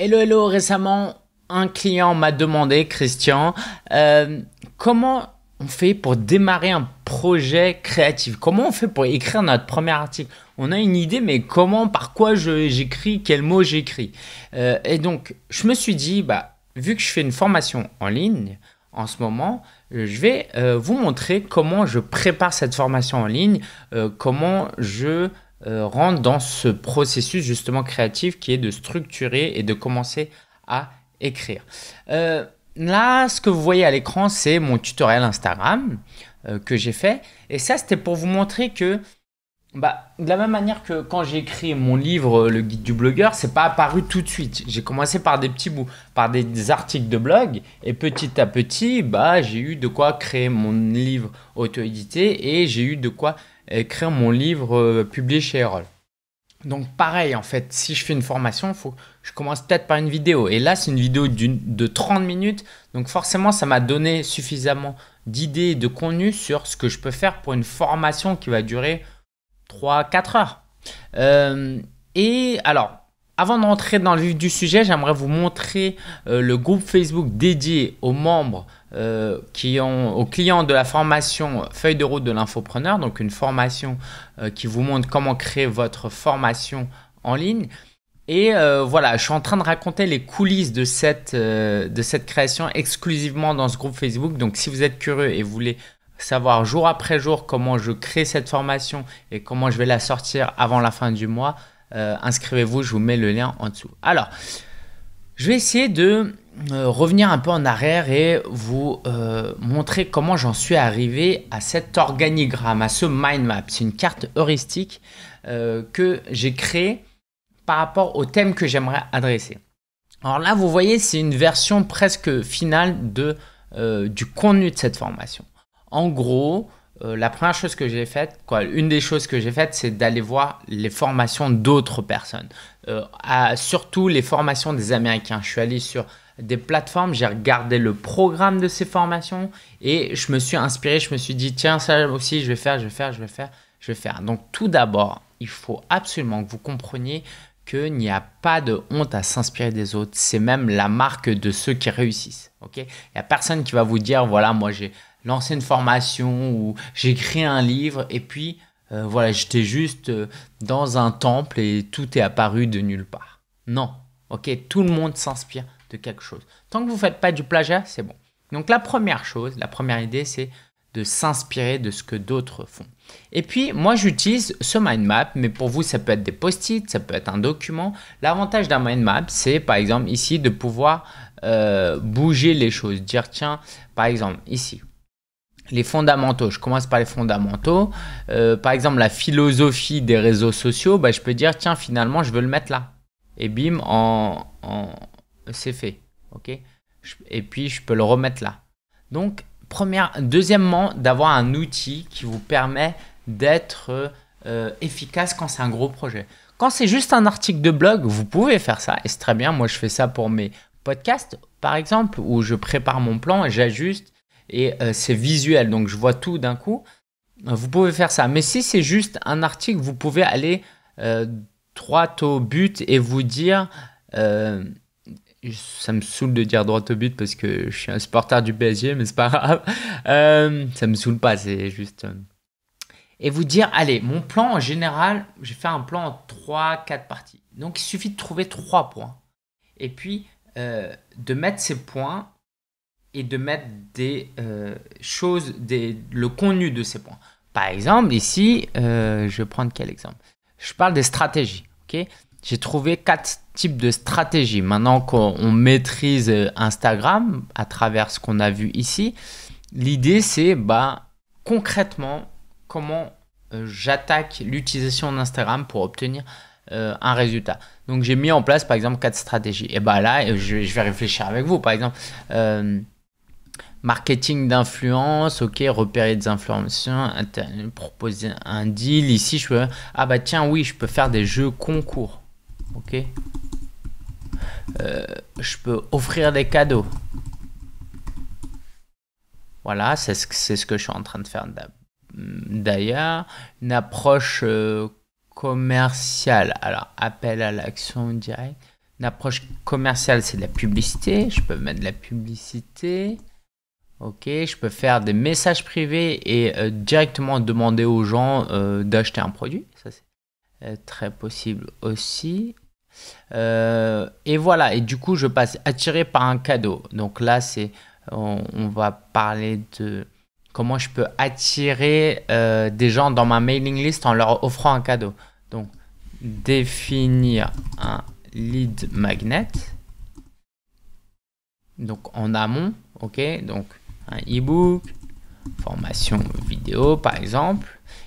Hello, hello, récemment, un client m'a demandé, Christian, euh, comment on fait pour démarrer un projet créatif Comment on fait pour écrire notre premier article On a une idée, mais comment, par quoi j'écris, quels mots j'écris euh, Et donc, je me suis dit, bah, vu que je fais une formation en ligne, en ce moment, euh, je vais vous montrer comment je prépare cette formation en ligne, comment je euh, rentre dans ce processus justement créatif qui est de structurer et de commencer à écrire. Euh, là, ce que vous voyez à l'écran, c'est mon tutoriel Instagram euh, que j'ai fait. Et ça, c'était pour vous montrer que, bah, de la même manière que quand j'ai écrit mon livre, le guide du blogueur, c'est pas apparu tout de suite. J'ai commencé par des petits bouts, par des, articles de blog, et petit à petit, bah, j'ai eu de quoi créer mon livre auto-édité et j'ai eu de quoi écrire mon livre euh, publié chez Errol. Donc pareil, en fait, si je fais une formation, faut, je commence peut-être par une vidéo. Et là, c'est une vidéo d'une, de 30 minutes. Donc forcément, ça m'a donné suffisamment d'idées et de contenu sur ce que je peux faire pour une formation qui va durer 3-4 heures. Euh, et alors, avant de rentrer dans le vif du sujet, j'aimerais vous montrer euh, le groupe Facebook dédié aux membres euh, qui ont, aux clients de la formation Feuille de route de l'infopreneur, donc une formation euh, qui vous montre comment créer votre formation en ligne. Et voilà, je suis en train de raconter les coulisses de cette, de cette création exclusivement dans ce groupe Facebook. Donc si vous êtes curieux et vous voulez savoir jour après jour comment je crée cette formation et comment je vais la sortir avant la fin du mois, euh, inscrivez-vous, je vous mets le lien en dessous. Alors, je vais essayer de euh, revenir un peu en arrière et vous euh, montrer comment j'en suis arrivé à cet organigramme, à ce mind map. C'est une carte heuristique que j'ai créée par rapport au thème que j'aimerais adresser. Alors là, vous voyez, c'est une version presque finale du contenu de cette formation. En gros, euh, la première chose que j'ai faite, quoi, une des choses que j'ai faites, c'est d'aller voir les formations d'autres personnes, euh, surtout les formations des Américains. Je suis allé sur des plateformes, j'ai regardé le programme de ces formations et je me suis inspiré, je me suis dit, tiens, ça aussi, je vais faire, je vais faire, je vais faire, je vais faire. Donc tout d'abord, il faut absolument que vous compreniez qu'il n'y a pas de honte à s'inspirer des autres. C'est même la marque de ceux qui réussissent. ok Il n'y a personne qui va vous dire, voilà, moi j'ai lancer une formation ou j'écris un livre et puis euh, voilà, j'étais juste euh, dans un temple et tout est apparu de nulle part. Non, ok, tout le monde s'inspire de quelque chose. Tant que vous ne faites pas du plagiat, c'est bon. Donc la première chose, la première idée, c'est de s'inspirer de ce que d'autres font. Et puis, moi, j'utilise ce mind map, mais pour vous, ça peut être des post-it, ça peut être un document. L'avantage d'un mind map, c'est par exemple ici de pouvoir euh, bouger les choses. Dire, tiens, par exemple, ici, les fondamentaux. Je commence par les fondamentaux. Euh, par exemple, la philosophie des réseaux sociaux, bah, je peux dire, tiens, finalement, je veux le mettre là. Et bim, en, c'est fait. ok Et puis, je peux le remettre là. Donc, première... deuxièmement, d'avoir un outil qui vous permet d'être euh, efficace quand c'est un gros projet. Quand c'est juste un article de blog, vous pouvez faire ça. Et c'est très bien. Moi, je fais ça pour mes podcasts, par exemple, où je prépare mon plan et j'ajuste et euh, c'est visuel, donc je vois tout d'un coup. Vous pouvez faire ça. Mais si c'est juste un article, vous pouvez aller euh, droit au but et vous dire euh, ça me saoule de dire droit au but parce que je suis un supporter du PSG, mais c'est pas grave. ça me saoule pas, c'est juste. Et vous dire, allez, mon plan en général, j'ai fait un plan en 3-4 parties. Donc il suffit de trouver 3 points. Et puis de mettre ces points et de mettre des euh, choses, des, le contenu de ces points. Par exemple, ici, euh, je vais prendre quel exemple Je parle des stratégies. ok J'ai trouvé quatre types de stratégies. Maintenant qu'on maîtrise euh, Instagram à travers ce qu'on a vu ici, l'idée c'est bah, concrètement comment j'attaque l'utilisation d'Instagram pour obtenir un résultat. Donc j'ai mis en place par exemple quatre stratégies. Et bah là, je, vais réfléchir avec vous. Par exemple, marketing d'influence, ok, repérer des influenceurs, proposer un deal. Ici, je peux, ah bah tiens, oui, je peux faire des jeux concours, ok. Euh, je peux offrir des cadeaux. Voilà, c'est ce, ce, que je suis en train de faire d'ailleurs. Une approche euh, commerciale. Alors, appel à l'action direct. Une approche commerciale, c'est de la publicité. Je peux mettre de la publicité. Ok, je peux faire des messages privés et euh, directement demander aux gens euh, d'acheter un produit. Ça, c'est euh, très possible aussi. et voilà, et du coup, je passe attiré par un cadeau. Donc là, c'est, on, on, va parler de comment je peux attirer des gens dans ma mailing list en leur offrant un cadeau. Donc, définir un lead magnet. Donc en amont, ok Donc un e-book, formation vidéo par exemple.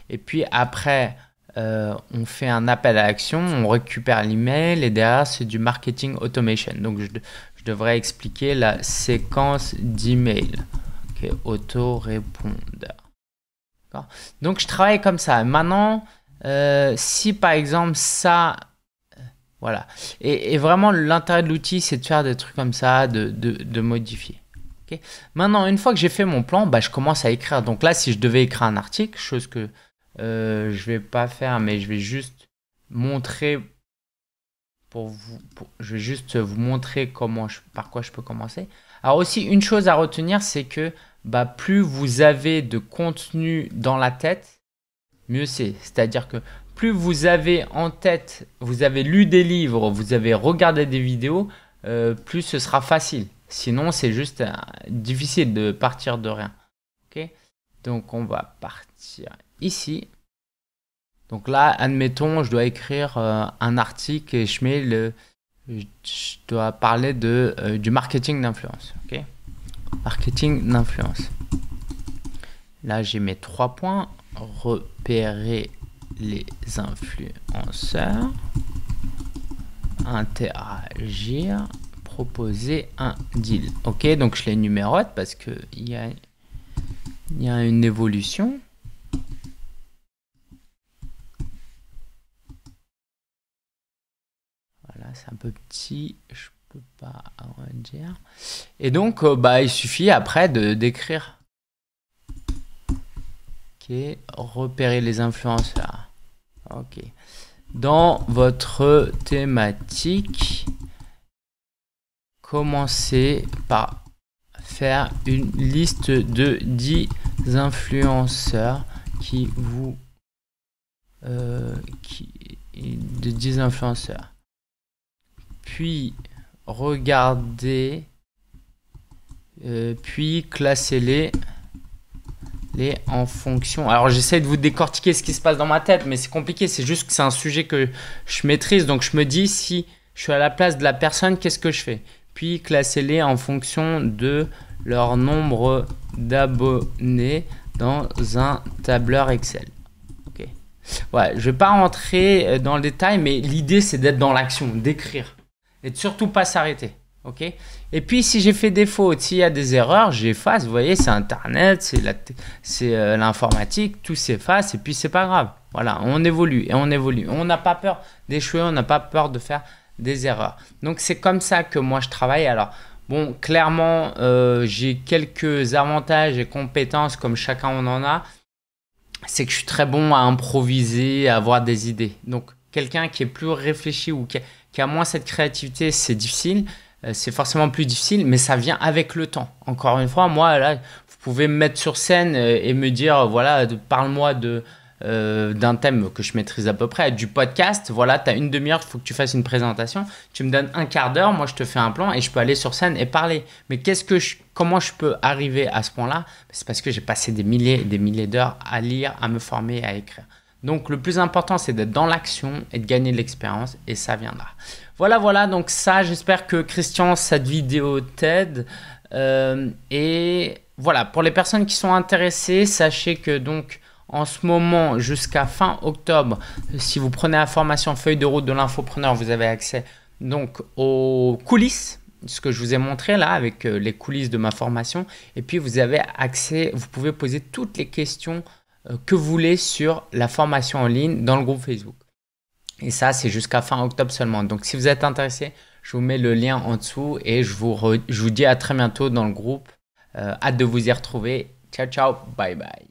Et puis après, euh, on fait un appel à l'action, on récupère l'email et derrière c'est du marketing automation. Donc je, devrais expliquer la séquence d'email. auto autorépondeur. Donc je travaille comme ça. Maintenant, euh, si par exemple ça... Euh, voilà. Et, vraiment l'intérêt de l'outil, c'est de faire des trucs comme ça, de modifier. Maintenant, une fois que j'ai fait mon plan, bah, je commence à écrire. Donc là, si je devais écrire un article, chose que je euh, je vais pas faire, mais je vais juste montrer pour vous, je vais juste vous montrer comment par quoi je peux commencer. Alors aussi, une chose à retenir, c'est que bah, plus vous avez de contenu dans la tête, mieux c'est. C'est-à-dire que plus vous avez en tête, vous avez lu des livres, vous avez regardé des vidéos, euh, plus ce sera facile. Sinon, c'est juste euh, difficile de partir de rien. Donc, on va partir ici. Donc là, admettons, je dois écrire euh, un article et je mets le... Je dois parler de, euh, du marketing d'influence. marketing d'influence. Là, j'ai mes trois points. Repérer les influenceurs. Interagir proposer un deal. Ok, donc je les numérote parce qu'il y a, y a une évolution. Voilà, c'est un peu petit, je peux pas arrondir. Et donc, euh, bah, il suffit après de d'écrire. Ok, repérer les influenceurs. Ok. Dans votre thématique, Commencez par faire une liste de 10 influenceurs qui vous euh, qui, de 10 influenceurs puis regardez euh, puis classez-les les en fonction. Alors j'essaie de vous décortiquer ce qui se passe dans ma tête, mais c'est compliqué. C'est juste que c'est un sujet que je maîtrise, donc je me dis si je suis à la place de la personne, qu'est-ce que je fais puis classez-les en fonction de leur nombre d'abonnés dans un tableur Excel. Ok. Ouais, je vais pas rentrer euh, dans le détail, mais l'idée c'est d'être dans l'action, d'écrire et de surtout pas s'arrêter. Ok. Et puis si j'ai fait des fautes, s'il y a des erreurs, j'efface. Vous voyez, c'est Internet, c'est c'est euh, l'informatique, tout s'efface et puis c'est pas grave. Voilà, on évolue et on évolue. On n'a pas peur d'échouer, on n'a pas peur de faire des erreurs. Donc c'est comme ça que moi je travaille. Alors bon, clairement, euh, j'ai quelques avantages et compétences comme chacun on en a. C'est que je suis très bon à improviser, à avoir des idées. Donc quelqu'un qui est plus réfléchi ou qui a, moins cette créativité, c'est difficile. Euh, c'est forcément plus difficile, mais ça vient avec le temps. Encore une fois, moi, là, vous pouvez me mettre sur scène euh, et me dire, voilà, parle-moi de, euh, d'un thème que je maîtrise à peu près, du podcast, voilà, tu as une demi-heure, il faut que tu fasses une présentation, tu me donnes un quart d'heure, moi je te fais un plan et je peux aller sur scène et parler. Mais qu'est-ce que je, comment je peux arriver à ce point-là C'est parce que j'ai passé des milliers et des milliers d'heures à lire, à me former, à écrire. Donc le plus important, c'est d'être dans l'action et de gagner de l'expérience et ça viendra. Voilà, voilà, donc ça, j'espère que Christian, cette vidéo t'aide. Euh, et voilà, pour les personnes qui sont intéressées, sachez que donc en ce moment jusqu'à fin octobre, si vous prenez la formation feuille de route de l'infopreneur, vous avez accès donc aux coulisses ce que je vous ai montré là avec euh, les coulisses de ma formation et puis vous avez accès vous pouvez poser toutes les questions euh, que vous voulez sur la formation en ligne dans le groupe Facebook. Et ça c'est jusqu'à fin octobre seulement. Donc si vous êtes intéressé, je vous mets le lien en dessous et je vous, vous dis à très bientôt dans le groupe. Euh, hâte de vous y retrouver. Ciao, ciao, bye bye.